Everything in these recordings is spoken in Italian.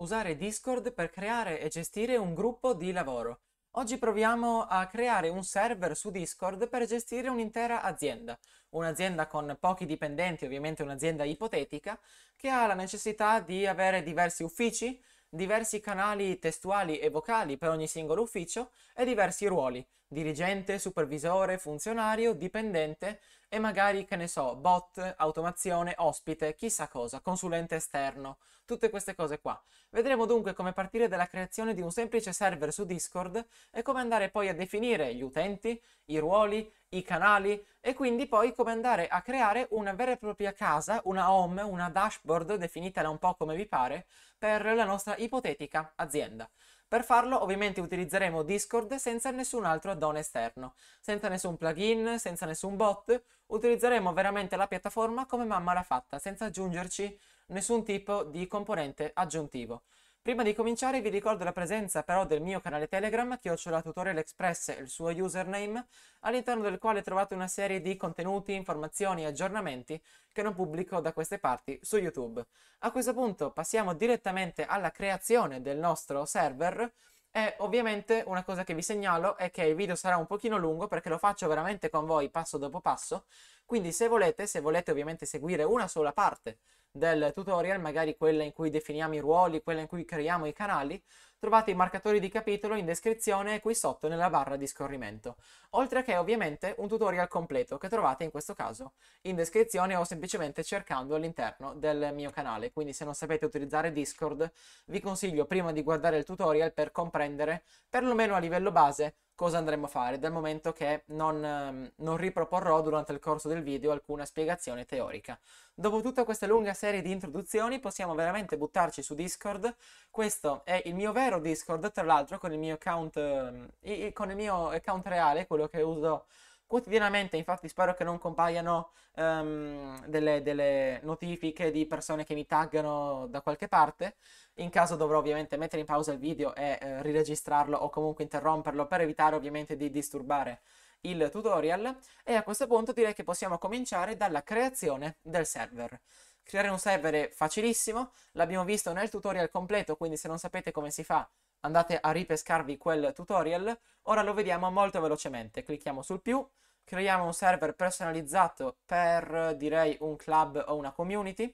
Usare Discord per creare e gestire un gruppo di lavoro. Oggi proviamo a creare un server su Discord per gestire un'intera azienda, un'azienda con pochi dipendenti, ovviamente un'azienda ipotetica, che ha la necessità di avere diversi uffici, diversi canali testuali e vocali per ogni singolo ufficio e diversi ruoli, dirigente, supervisore, funzionario, dipendente e magari, che ne so, bot, automazione, ospite, chissà cosa, consulente esterno, tutte queste cose qua. Vedremo dunque come partire dalla creazione di un semplice server su Discord e come andare poi a definire gli utenti, i ruoli, i canali e quindi poi come andare a creare una vera e propria casa, una home, una dashboard, definitela un po' come vi pare, per la nostra ipotetica azienda. Per farlo ovviamente utilizzeremo Discord senza nessun altro add-on esterno, senza nessun plugin, senza nessun bot, utilizzeremo veramente la piattaforma come mamma l'ha fatta, senza aggiungerci nessun tipo di componente aggiuntivo. Prima di cominciare vi ricordo la presenza però del mio canale Telegram, chiocciola tutorial express e il suo username, all'interno del quale trovate una serie di contenuti, informazioni e aggiornamenti che non pubblico da queste parti su YouTube. A questo punto passiamo direttamente alla creazione del nostro server e ovviamente una cosa che vi segnalo è che il video sarà un pochino lungo perché lo faccio veramente con voi passo dopo passo, quindi se volete, se volete ovviamente seguire una sola parte del tutorial, magari quella in cui definiamo i ruoli, quella in cui creiamo i canali, trovate i marcatori di capitolo in descrizione qui sotto nella barra di scorrimento, oltre che ovviamente un tutorial completo che trovate in questo caso in descrizione o semplicemente cercando all'interno del mio canale, quindi se non sapete utilizzare Discord vi consiglio prima di guardare il tutorial per comprendere, perlomeno a livello base, cosa andremo a fare, dal momento che non, ehm, non, riproporrò durante il corso del video alcuna spiegazione teorica. Dopo tutta questa lunga serie di introduzioni possiamo veramente buttarci su Discord, questo è il mio vero Discord, tra l'altro con il mio account, ehm, con il mio account reale, quello che uso Quotidianamente infatti spero che non compaiano um, delle, delle, notifiche di persone che mi taggano da qualche parte. In caso dovrò ovviamente mettere in pausa il video e eh, riregistrarlo o comunque interromperlo per evitare ovviamente di disturbare il tutorial e a questo punto direi che possiamo cominciare dalla creazione del server. Creare un server è facilissimo, l'abbiamo visto nel tutorial completo, quindi se non sapete come si fa andate a ripescarvi quel tutorial. Ora lo vediamo molto velocemente. Clicchiamo sul più, creiamo un server personalizzato per direi un club o una community.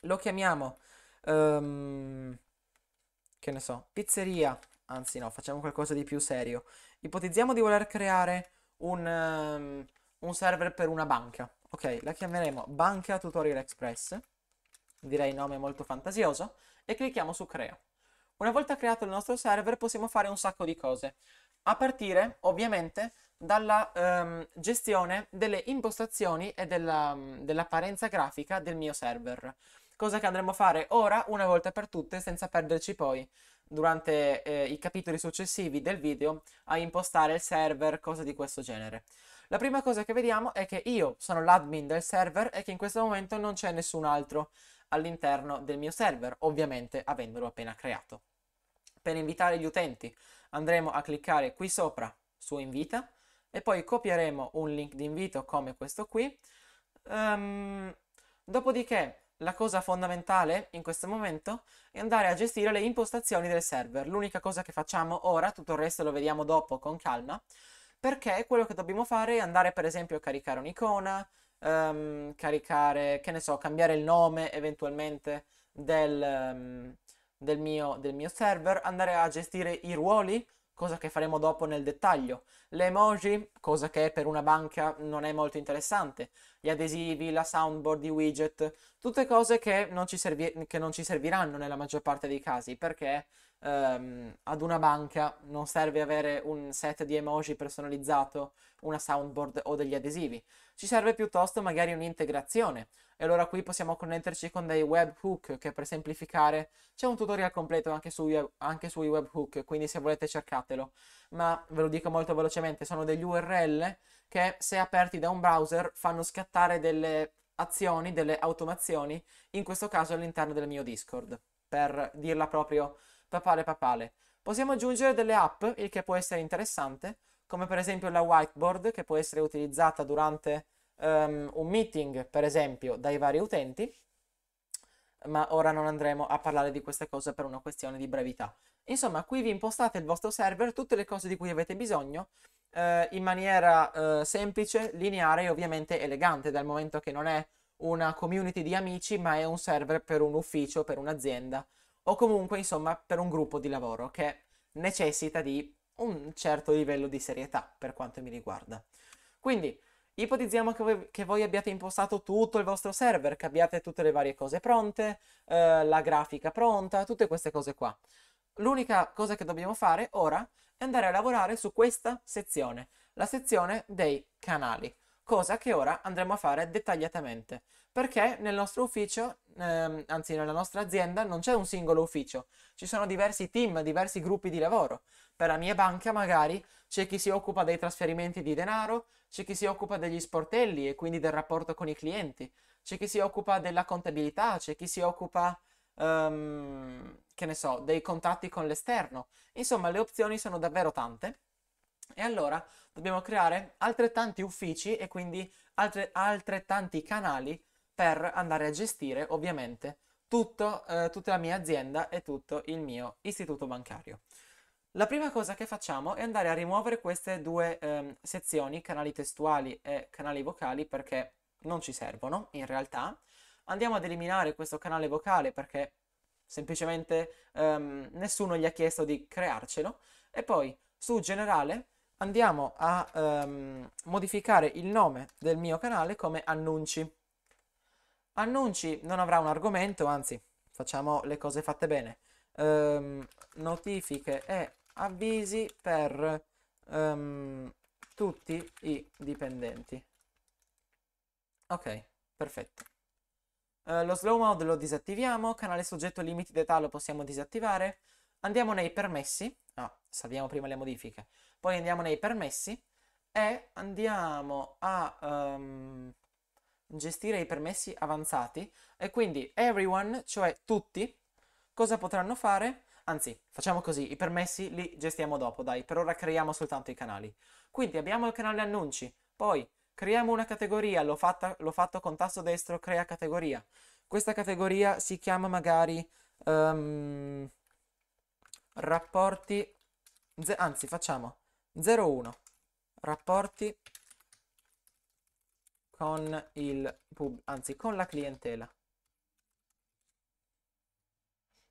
Lo chiamiamo, um, che ne so, pizzeria. Anzi no, facciamo qualcosa di più serio. Ipotizziamo di voler creare un, um, un server per una banca. Ok, la chiameremo Banca Tutorial Express. Direi nome molto fantasioso. E clicchiamo su crea. Una volta creato il nostro server possiamo fare un sacco di cose, a partire ovviamente dalla um, gestione delle impostazioni e della, um, dell'apparenza grafica del mio server, cosa che andremo a fare ora una volta per tutte senza perderci poi durante eh, i capitoli successivi del video a impostare il server, cose di questo genere. La prima cosa che vediamo è che io sono l'admin del server e che in questo momento non c'è nessun altro all'interno del mio server, ovviamente avendolo appena creato. Per invitare gli utenti andremo a cliccare qui sopra su invita e poi copieremo un link di invito come questo qui. Um, dopodiché la cosa fondamentale in questo momento è andare a gestire le impostazioni del server. L'unica cosa che facciamo ora, tutto il resto lo vediamo dopo con calma, perché quello che dobbiamo fare è andare per esempio a caricare un'icona, um, caricare, che ne so, cambiare il nome eventualmente del, um, del, mio, del mio server, andare a gestire i ruoli, cosa che faremo dopo nel dettaglio. Le emoji, cosa che per una banca non è molto interessante. Gli adesivi, la soundboard, i widget, tutte cose che non ci, servi- che non ci serviranno nella maggior parte dei casi, perché ehm, ad una banca non serve avere un set di emoji personalizzato, una soundboard o degli adesivi ci serve piuttosto magari un'integrazione. E allora qui possiamo connetterci con dei webhook che per semplificare c'è un tutorial completo anche, su, anche sui webhook, quindi se volete cercatelo. Ma ve lo dico molto velocemente, sono degli URL che se aperti da un browser fanno scattare delle azioni, delle automazioni, in questo caso all'interno del mio Discord, per dirla proprio papale papale. Possiamo aggiungere delle app, il che può essere interessante, come per esempio la whiteboard che può essere utilizzata durante um, un meeting, per esempio, dai vari utenti, ma ora non andremo a parlare di queste cose per una questione di brevità. Insomma, qui vi impostate il vostro server, tutte le cose di cui avete bisogno, eh, in maniera eh, semplice, lineare e ovviamente elegante, dal momento che non è una community di amici, ma è un server per un ufficio, per un'azienda o comunque, insomma, per un gruppo di lavoro che necessita di un certo livello di serietà per quanto mi riguarda. Quindi ipotizziamo che voi, che voi abbiate impostato tutto il vostro server, che abbiate tutte le varie cose pronte, eh, la grafica pronta, tutte queste cose qua. L'unica cosa che dobbiamo fare ora è andare a lavorare su questa sezione, la sezione dei canali cosa che ora andremo a fare dettagliatamente, perché nel nostro ufficio, ehm, anzi nella nostra azienda, non c'è un singolo ufficio, ci sono diversi team, diversi gruppi di lavoro. Per la mia banca magari c'è chi si occupa dei trasferimenti di denaro, c'è chi si occupa degli sportelli e quindi del rapporto con i clienti, c'è chi si occupa della contabilità, c'è chi si occupa... Um, che ne so, dei contatti con l'esterno. Insomma, le opzioni sono davvero tante e allora dobbiamo creare altrettanti uffici e quindi altre, altrettanti canali per andare a gestire ovviamente tutto, eh, tutta la mia azienda e tutto il mio istituto bancario. La prima cosa che facciamo è andare a rimuovere queste due ehm, sezioni, canali testuali e canali vocali, perché non ci servono in realtà. Andiamo ad eliminare questo canale vocale perché semplicemente ehm, nessuno gli ha chiesto di crearcelo. E poi su generale andiamo a ehm, modificare il nome del mio canale come annunci. Annunci non avrà un argomento, anzi facciamo le cose fatte bene. Ehm, notifiche e avvisi per ehm, tutti i dipendenti. Ok, perfetto. Eh, lo slow mode lo disattiviamo, canale soggetto limiti d'età lo possiamo disattivare. Andiamo nei permessi. No, ah, salviamo prima le modifiche. Poi andiamo nei permessi e andiamo a um, gestire i permessi avanzati e quindi everyone, cioè tutti, cosa potranno fare? Anzi, facciamo così, i permessi li gestiamo dopo, dai, per ora creiamo soltanto i canali. Quindi abbiamo il canale annunci, poi creiamo una categoria, l'ho, fatto con tasto destro, crea categoria. Questa categoria si chiama magari um, rapporti, anzi facciamo 01 rapporti con il pub anzi con la clientela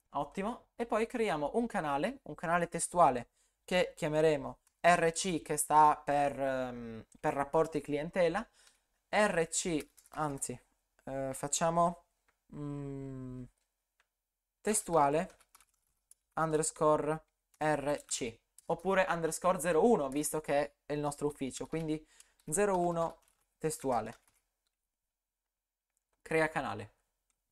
ottimo e poi creiamo un canale un canale testuale che chiameremo rc che sta per, um, per rapporti clientela rc anzi eh, facciamo mm, testuale underscore rc oppure underscore 01, visto che è il nostro ufficio, quindi 01 testuale. Crea canale.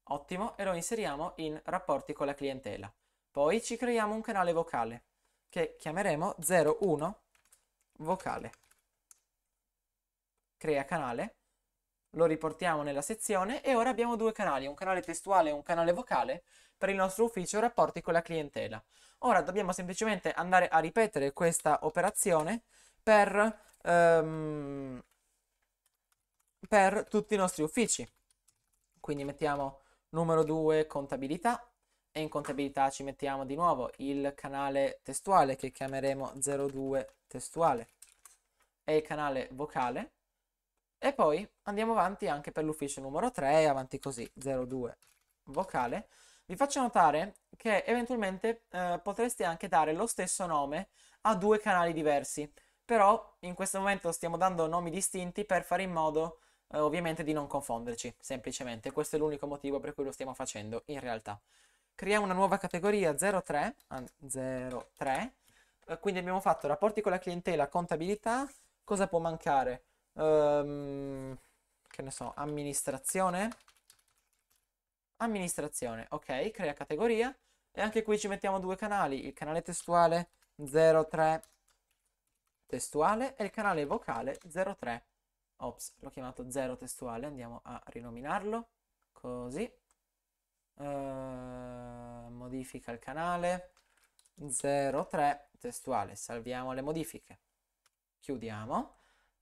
Ottimo, e lo inseriamo in rapporti con la clientela. Poi ci creiamo un canale vocale, che chiameremo 01 vocale. Crea canale, lo riportiamo nella sezione e ora abbiamo due canali, un canale testuale e un canale vocale, per il nostro ufficio rapporti con la clientela. Ora dobbiamo semplicemente andare a ripetere questa operazione per, um, per tutti i nostri uffici. Quindi mettiamo numero 2 contabilità e in contabilità ci mettiamo di nuovo il canale testuale che chiameremo 02 testuale e il canale vocale e poi andiamo avanti anche per l'ufficio numero 3 avanti così 02 vocale vi faccio notare che eventualmente eh, potreste anche dare lo stesso nome a due canali diversi, però in questo momento stiamo dando nomi distinti per fare in modo eh, ovviamente di non confonderci, semplicemente, questo è l'unico motivo per cui lo stiamo facendo in realtà. Creiamo una nuova categoria 03, 03 eh, quindi abbiamo fatto rapporti con la clientela, contabilità, cosa può mancare? Ehm, che ne so, amministrazione, amministrazione. Ok, crea categoria e anche qui ci mettiamo due canali, il canale testuale 03 testuale e il canale vocale 03. Ops, l'ho chiamato 0 testuale, andiamo a rinominarlo, così. Uh, modifica il canale 03 testuale, salviamo le modifiche. Chiudiamo.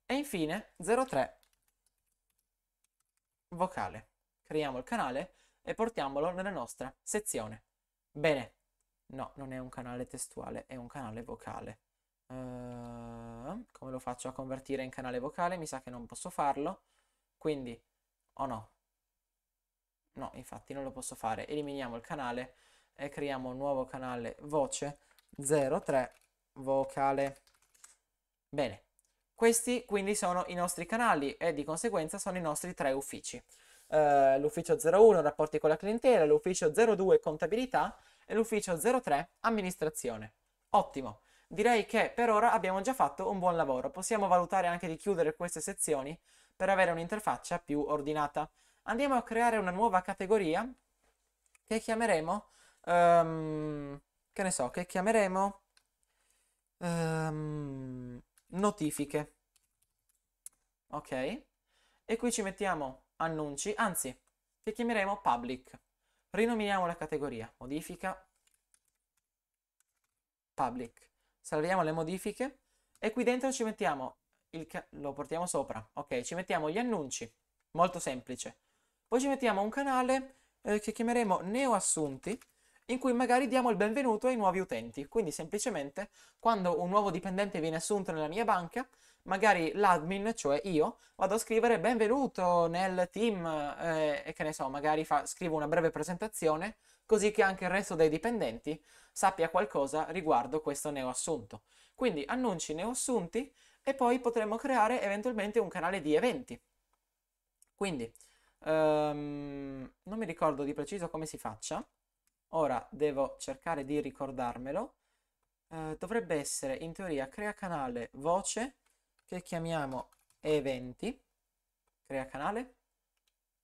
E infine 03 vocale. Creiamo il canale e portiamolo nella nostra sezione. Bene, no, non è un canale testuale, è un canale vocale. Uh, come lo faccio a convertire in canale vocale? Mi sa che non posso farlo, quindi, o oh no? No, infatti non lo posso fare. Eliminiamo il canale e creiamo un nuovo canale voce 03 vocale. Bene, questi quindi sono i nostri canali e di conseguenza sono i nostri tre uffici. Eh, l'ufficio 01 rapporti con la clientela, l'ufficio 02 contabilità e l'ufficio 03 amministrazione. Ottimo, direi che per ora abbiamo già fatto un buon lavoro, possiamo valutare anche di chiudere queste sezioni per avere un'interfaccia più ordinata. Andiamo a creare una nuova categoria che chiameremo, um, che ne so, che chiameremo um, notifiche. Ok? E qui ci mettiamo annunci, anzi, che chiameremo public. Rinominiamo la categoria, modifica, public. Salviamo le modifiche e qui dentro ci mettiamo, il lo portiamo sopra, ok, ci mettiamo gli annunci, molto semplice. Poi ci mettiamo un canale eh, che chiameremo neoassunti, in cui magari diamo il benvenuto ai nuovi utenti. Quindi semplicemente quando un nuovo dipendente viene assunto nella mia banca, magari l'admin, cioè io, vado a scrivere benvenuto nel team eh, e che ne so, magari fa, scrivo una breve presentazione così che anche il resto dei dipendenti sappia qualcosa riguardo questo neoassunto. Quindi annunci neoassunti e poi potremmo creare eventualmente un canale di eventi. Quindi, um, non mi ricordo di preciso come si faccia. Ora devo cercare di ricordarmelo. Uh, dovrebbe essere in teoria crea canale voce che chiamiamo eventi, crea canale,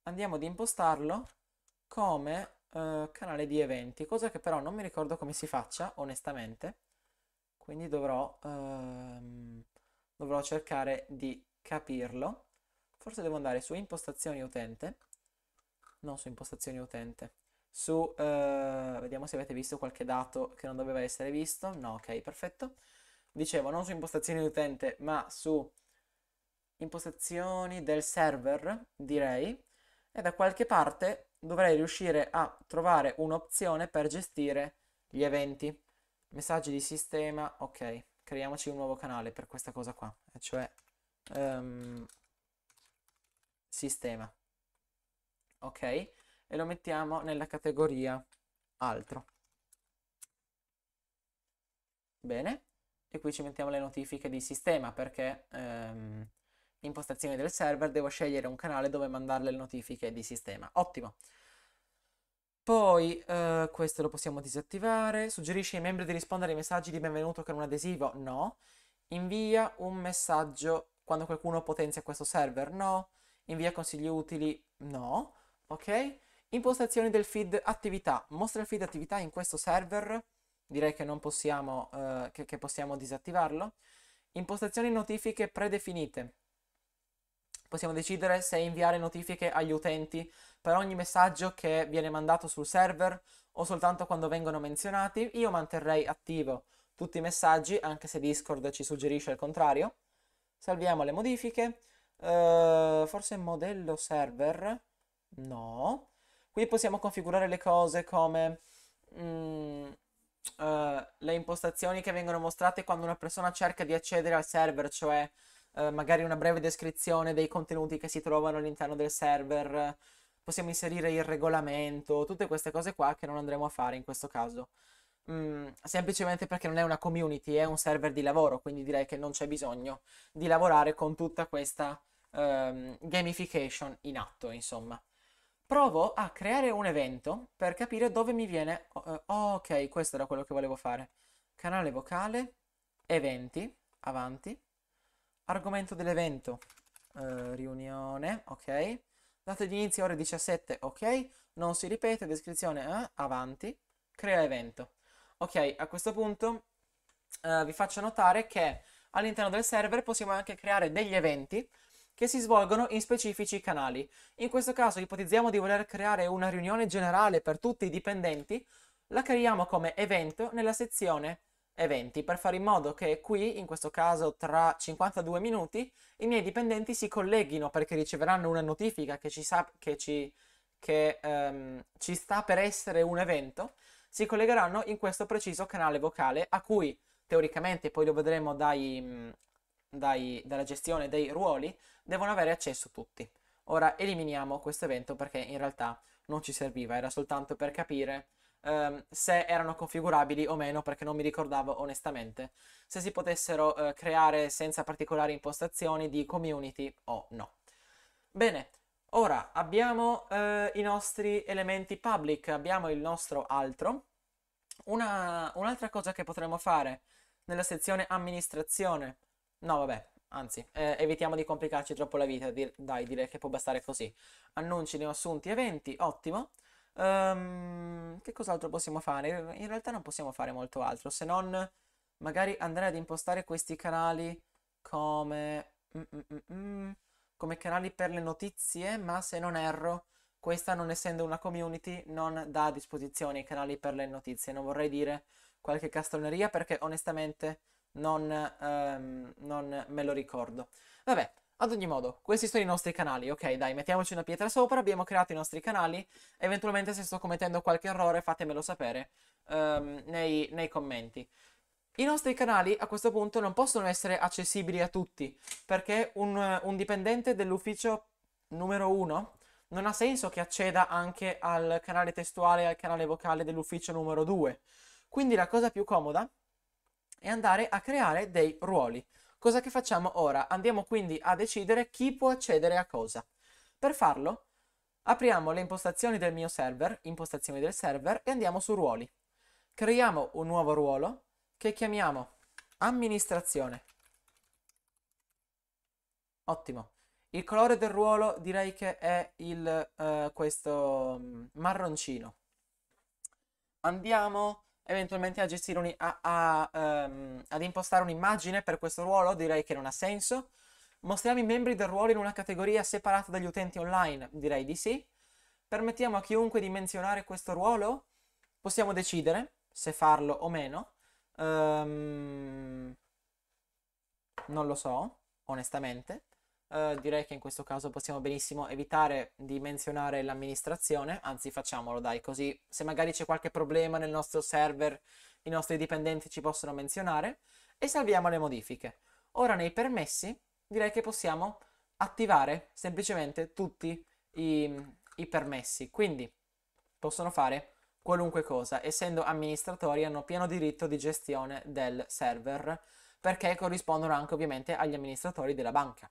andiamo ad impostarlo come eh, canale di eventi, cosa che però non mi ricordo come si faccia, onestamente, quindi dovrò, ehm, dovrò cercare di capirlo. Forse devo andare su impostazioni utente, non su impostazioni utente, su, eh, vediamo se avete visto qualche dato che non doveva essere visto, no, ok, perfetto dicevo, non su impostazioni di utente, ma su impostazioni del server, direi, e da qualche parte dovrei riuscire a trovare un'opzione per gestire gli eventi. Messaggi di sistema, ok, creiamoci un nuovo canale per questa cosa qua, cioè um, sistema. Ok, e lo mettiamo nella categoria altro. Bene e qui ci mettiamo le notifiche di sistema perché ehm, impostazioni del server devo scegliere un canale dove mandare le notifiche di sistema. Ottimo. Poi eh, questo lo possiamo disattivare. Suggerisce ai membri di rispondere ai messaggi di benvenuto con un adesivo? No. Invia un messaggio quando qualcuno potenzia questo server? No. Invia consigli utili? No. Ok. Impostazioni del feed attività. Mostra il feed attività in questo server? direi che, possiamo, eh, che, che possiamo disattivarlo. Impostazioni notifiche predefinite. Possiamo decidere se inviare notifiche agli utenti per ogni messaggio che viene mandato sul server o soltanto quando vengono menzionati. Io manterrei attivo tutti i messaggi, anche se Discord ci suggerisce il contrario. Salviamo le modifiche. Uh, forse modello server? No. Qui possiamo configurare le cose come... Mm, uh, le impostazioni che vengono mostrate quando una persona cerca di accedere al server, cioè uh, magari una breve descrizione dei contenuti che si trovano all'interno del server, possiamo inserire il regolamento, tutte queste cose qua che non andremo a fare in questo caso. Mm, semplicemente perché non è una community, è un server di lavoro, quindi direi che non c'è bisogno di lavorare con tutta questa um, gamification in atto, insomma provo a creare un evento per capire dove mi viene... Oh, ok, questo era quello che volevo fare. Canale vocale, eventi, avanti, argomento dell'evento, eh, riunione, ok, data di inizio ore 17, ok, non si ripete, descrizione, eh, avanti, crea evento. Ok, a questo punto eh, vi faccio notare che all'interno del server possiamo anche creare degli eventi che si svolgono in specifici canali. In questo caso ipotizziamo di voler creare una riunione generale per tutti i dipendenti, la creiamo come evento nella sezione eventi per fare in modo che qui, in questo caso tra 52 minuti, i miei dipendenti si colleghino perché riceveranno una notifica che ci, sa- che ci, che, um, ci sta per essere un evento, si collegheranno in questo preciso canale vocale a cui teoricamente poi lo vedremo dai, mm, dai, dalla gestione dei ruoli, devono avere accesso tutti. Ora eliminiamo questo evento perché in realtà non ci serviva, era soltanto per capire ehm, se erano configurabili o meno perché non mi ricordavo onestamente se si potessero eh, creare senza particolari impostazioni di community o no. Bene, ora abbiamo eh, i nostri elementi public, abbiamo il nostro altro. Una, un'altra cosa che potremmo fare nella sezione amministrazione No, vabbè, anzi, eh, evitiamo di complicarci troppo la vita, di- dai, direi che può bastare così. Annunci, ne ho assunti, eventi, ottimo. Ehm, che cos'altro possiamo fare? In realtà non possiamo fare molto altro, se non magari andare ad impostare questi canali come... Mm, mm, mm, mm come canali per le notizie, ma se non erro, questa non essendo una community non dà a disposizione i canali per le notizie. Non vorrei dire qualche castroneria perché onestamente non, ehm, non me lo ricordo. Vabbè, ad ogni modo, questi sono i nostri canali, ok dai, mettiamoci una pietra sopra, abbiamo creato i nostri canali, eventualmente se sto commettendo qualche errore fatemelo sapere um, nei, nei, commenti. I nostri canali a questo punto non possono essere accessibili a tutti, perché un, un dipendente dell'ufficio numero 1 non ha senso che acceda anche al canale testuale e al canale vocale dell'ufficio numero 2. Quindi la cosa più comoda e andare a creare dei ruoli. Cosa che facciamo ora? Andiamo quindi a decidere chi può accedere a cosa. Per farlo apriamo le impostazioni del mio server, impostazioni del server e andiamo su ruoli. Creiamo un nuovo ruolo che chiamiamo amministrazione. Ottimo. Il colore del ruolo direi che è il, eh, questo mm, marroncino. Andiamo eventualmente a gestire un, a, a, um, ad impostare un'immagine per questo ruolo direi che non ha senso. Mostriamo i membri del ruolo in una categoria separata dagli utenti online, direi di sì. Permettiamo a chiunque di menzionare questo ruolo, possiamo decidere se farlo o meno. Um, non lo so, onestamente. Eh, direi che in questo caso possiamo benissimo evitare di menzionare l'amministrazione, anzi facciamolo dai, così se magari c'è qualche problema nel nostro server i nostri dipendenti ci possono menzionare e salviamo le modifiche. Ora nei permessi direi che possiamo attivare semplicemente tutti i, i permessi, quindi possono fare qualunque cosa, essendo amministratori hanno pieno diritto di gestione del server perché corrispondono anche ovviamente agli amministratori della banca.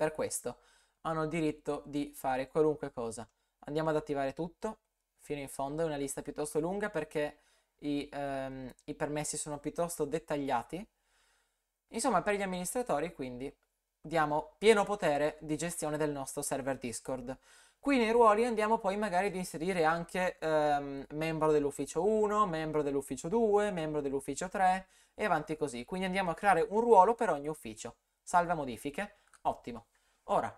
Per questo hanno il diritto di fare qualunque cosa. Andiamo ad attivare tutto fino in fondo, è una lista piuttosto lunga perché i, ehm, i permessi sono piuttosto dettagliati. Insomma, per gli amministratori quindi diamo pieno potere di gestione del nostro server Discord. Qui nei ruoli andiamo poi magari ad inserire anche ehm, membro dell'ufficio 1, membro dell'ufficio 2, membro dell'ufficio 3 e avanti così. Quindi andiamo a creare un ruolo per ogni ufficio. Salva modifiche. Ottimo. Ora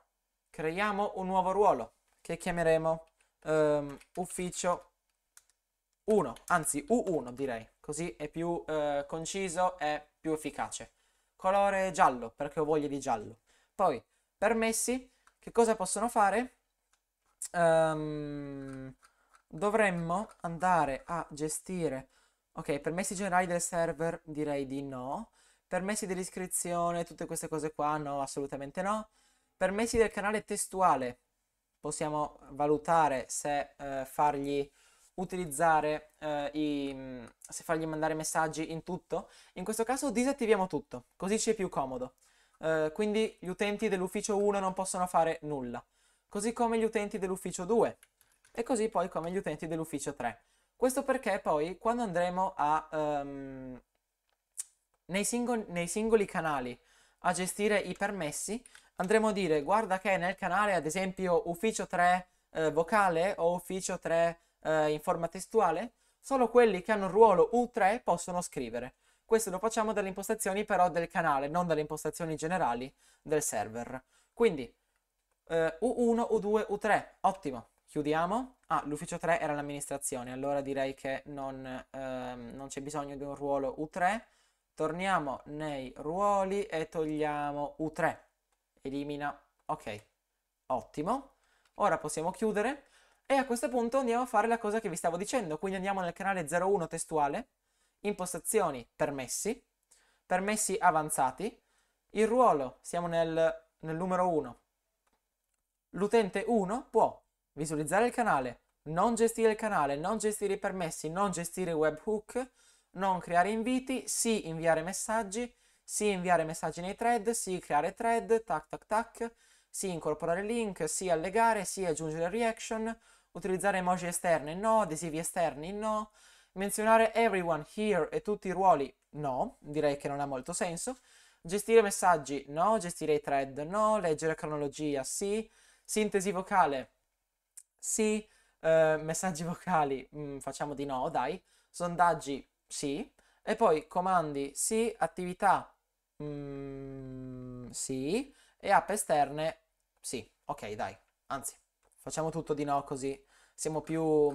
creiamo un nuovo ruolo che chiameremo um, ufficio 1, anzi U1 direi, così è più uh, conciso e più efficace. Colore giallo perché ho voglia di giallo. Poi permessi, che cosa possono fare? Um, dovremmo andare a gestire... Ok, permessi generali del server direi di no permessi dell'iscrizione, tutte queste cose qua, no, assolutamente no. Permessi del canale testuale, possiamo valutare se eh, fargli utilizzare eh, i, mm, se fargli mandare messaggi in tutto. In questo caso disattiviamo tutto, così ci è più comodo. Eh, quindi gli utenti dell'ufficio 1 non possono fare nulla, così come gli utenti dell'ufficio 2 e così poi come gli utenti dell'ufficio 3. Questo perché poi quando andremo a um, nei, singoli, nei singoli canali a gestire i permessi, andremo a dire guarda che nel canale ad esempio ufficio 3 eh, vocale o ufficio 3 eh, in forma testuale, solo quelli che hanno ruolo U3 possono scrivere. Questo lo facciamo dalle impostazioni però del canale, non dalle impostazioni generali del server. Quindi eh, U1, U2, U3, ottimo. Chiudiamo. Ah, l'ufficio 3 era l'amministrazione, allora direi che non, ehm, non c'è bisogno di un ruolo U3. Torniamo nei ruoli e togliamo U3. Elimina. Ok, ottimo. Ora possiamo chiudere e a questo punto andiamo a fare la cosa che vi stavo dicendo. Quindi andiamo nel canale 01 testuale, impostazioni, permessi, permessi avanzati. Il ruolo, siamo nel, nel numero 1. L'utente 1 può visualizzare il canale, non gestire il canale, non gestire i permessi, non gestire webhook, non creare inviti, sì inviare messaggi, sì inviare messaggi nei thread, sì creare thread, tac tac tac, sì incorporare link, sì allegare, sì aggiungere reaction, utilizzare emoji esterne no, adesivi esterni no, menzionare everyone, here e tutti i ruoli no, direi che non ha molto senso, gestire messaggi no, gestire i thread no, leggere cronologia sì, sintesi vocale sì, eh, messaggi vocali mh, mm, facciamo di no dai, sondaggi sì, e poi comandi sì, attività mm, sì, e app esterne sì, ok dai, anzi, facciamo tutto di no così siamo più,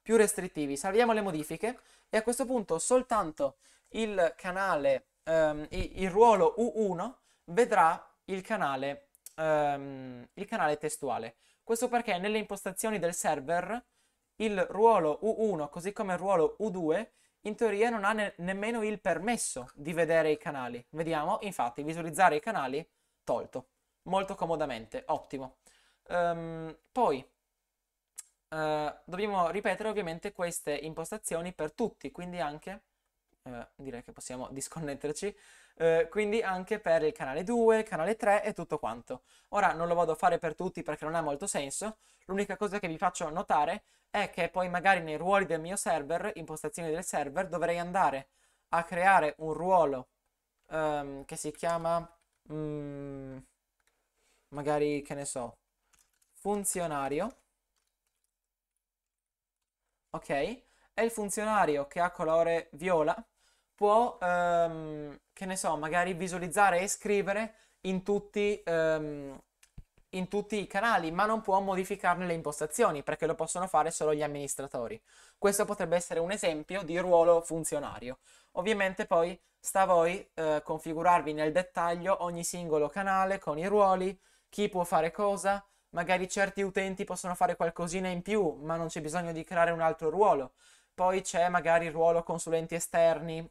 più restrittivi, salviamo le modifiche e a questo punto soltanto il canale, um, il, ruolo U1 vedrà il canale, um, il canale testuale. Questo perché nelle impostazioni del server il ruolo U1 così come il ruolo U2 in teoria non ha ne- nemmeno il permesso di vedere i canali. Vediamo, infatti, visualizzare i canali tolto, molto comodamente, ottimo. Um, poi uh, dobbiamo ripetere ovviamente queste impostazioni per tutti, quindi anche eh, direi che possiamo disconnetterci, eh, quindi anche per il canale 2, il canale 3 e tutto quanto. Ora non lo vado a fare per tutti perché non ha molto senso, l'unica cosa che vi faccio notare è che poi magari nei ruoli del mio server, impostazioni del server, dovrei andare a creare un ruolo um, che si chiama, mm, magari che ne so, funzionario. Ok? È il funzionario che ha colore viola può, ehm, che ne so, magari visualizzare e scrivere in tutti, ehm, in tutti i canali, ma non può modificarne le impostazioni perché lo possono fare solo gli amministratori. Questo potrebbe essere un esempio di ruolo funzionario. Ovviamente poi sta a voi eh, configurarvi nel dettaglio ogni singolo canale con i ruoli, chi può fare cosa, magari certi utenti possono fare qualcosina in più, ma non c'è bisogno di creare un altro ruolo. Poi c'è magari il ruolo consulenti esterni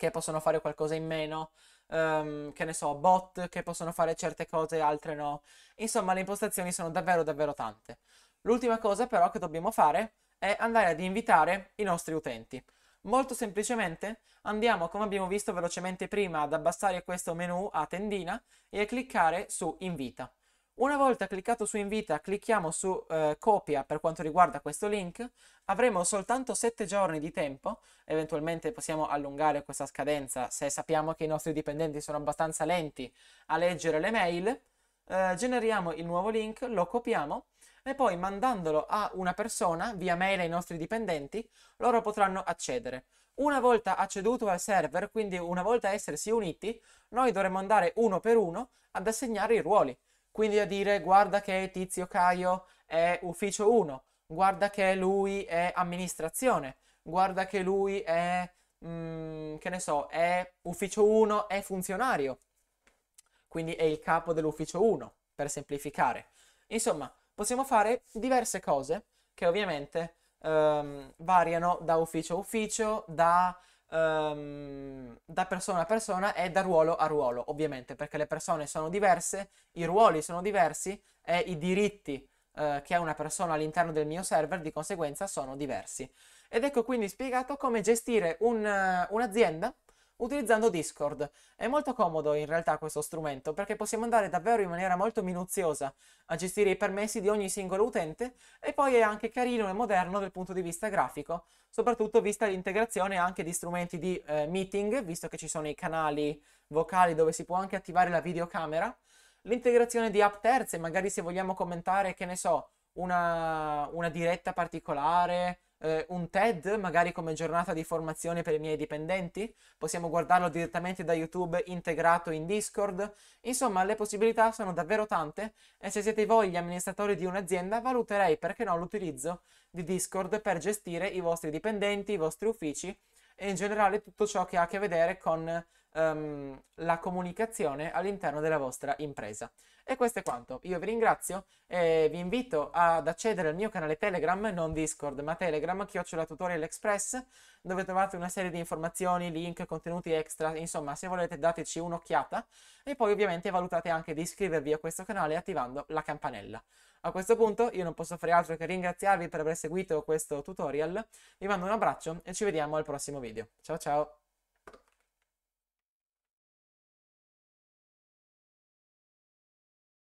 che possono fare qualcosa in meno, um, che ne so, bot che possono fare certe cose, altre no. Insomma, le impostazioni sono davvero davvero tante. L'ultima cosa però che dobbiamo fare è andare ad invitare i nostri utenti. Molto semplicemente andiamo, come abbiamo visto velocemente prima, ad abbassare questo menu a tendina e a cliccare su invita. Una volta cliccato su invita, clicchiamo su eh, copia per quanto riguarda questo link, avremo soltanto 7 giorni di tempo, eventualmente possiamo allungare questa scadenza se sappiamo che i nostri dipendenti sono abbastanza lenti a leggere le mail, eh, generiamo il nuovo link, lo copiamo e poi mandandolo a una persona via mail ai nostri dipendenti, loro potranno accedere. Una volta acceduto al server, quindi una volta essersi uniti, noi dovremo andare uno per uno ad assegnare i ruoli. Quindi a dire guarda che Tizio Caio è ufficio 1, guarda che lui è amministrazione, guarda che lui è, mh, mm, che ne so, è ufficio 1, è funzionario. Quindi è il capo dell'ufficio 1, per semplificare. Insomma, possiamo fare diverse cose che ovviamente ehm, variano da ufficio a ufficio, da um, da persona a persona e da ruolo a ruolo, ovviamente, perché le persone sono diverse, i ruoli sono diversi e i diritti uh, che ha una persona all'interno del mio server di conseguenza sono diversi. Ed ecco quindi spiegato come gestire un, uh, un'azienda utilizzando Discord. È molto comodo in realtà questo strumento perché possiamo andare davvero in maniera molto minuziosa a gestire i permessi di ogni singolo utente e poi è anche carino e moderno dal punto di vista grafico, soprattutto vista l'integrazione anche di strumenti di eh, meeting, visto che ci sono i canali vocali dove si può anche attivare la videocamera, l'integrazione di app terze, magari se vogliamo commentare, che ne so, una, una diretta particolare, eh, un TED, magari come giornata di formazione per i miei dipendenti, possiamo guardarlo direttamente da YouTube integrato in Discord. Insomma, le possibilità sono davvero tante e se siete voi gli amministratori di un'azienda, valuterei perché no l'utilizzo di Discord per gestire i vostri dipendenti, i vostri uffici e in generale tutto ciò che ha a che vedere con um, la comunicazione all'interno della vostra impresa. E questo è quanto. Io vi ringrazio e vi invito ad accedere al mio canale Telegram, non Discord, ma Telegram, chiocciola tutorial express, dove trovate una serie di informazioni, link, contenuti extra, insomma, se volete dateci un'occhiata e poi ovviamente valutate anche di iscrivervi a questo canale attivando la campanella. A questo punto io non posso fare altro che ringraziarvi per aver seguito questo tutorial, vi mando un abbraccio e ci vediamo al prossimo video. Ciao ciao!